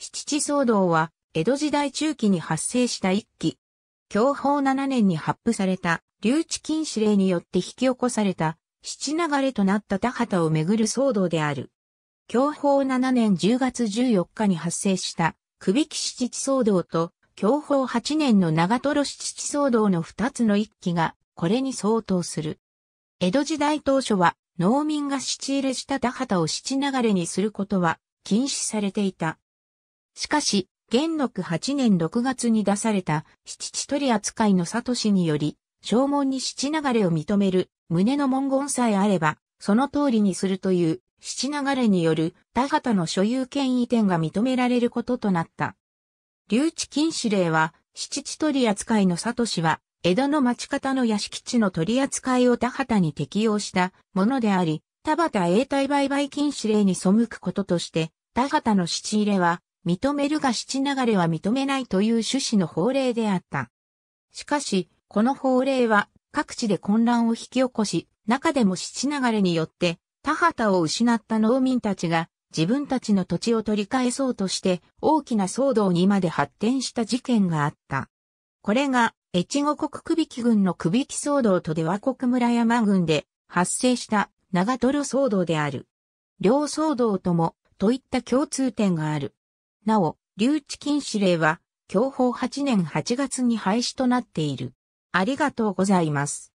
七地騒動は、江戸時代中期に発生した一期。享保7年に発布された、留置禁止令によって引き起こされた、七流れとなった田畑をめぐる騒動である。享保7年10月14日に発生した、首引七地騒動と、享保8年の長泥七地騒動の二つの一期が、これに相当する。江戸時代当初は、農民が七入れした田畑を七流れにすることは禁止されていた。しかし、元禄8年6月に出された七地取り扱いの里氏により、正門に七流れを認める胸の文言さえあれば、その通りにするという七流れによる田畑の所有権移転が認められることとなった。留置禁止令は、七地取り扱いの里氏は、江戸の町方の屋敷地の取り扱いを田畑に適用したものであり、田畑永代売買禁止令に背くこととして、田畑の七入れは、認めるが七流れは認めないという趣旨の法令であった。しかし、この法令は各地で混乱を引き起こし、中でも七流れによって田畑を失った農民たちが自分たちの土地を取り返そうとして大きな騒動にまで発展した事件があった。これが越後国首木軍の首木騒動と出は、国村山軍で発生した長泥騒動である。両騒動ともといった共通点がある。なお、留置禁止令は、享保8年8月に廃止となっている。ありがとうございます。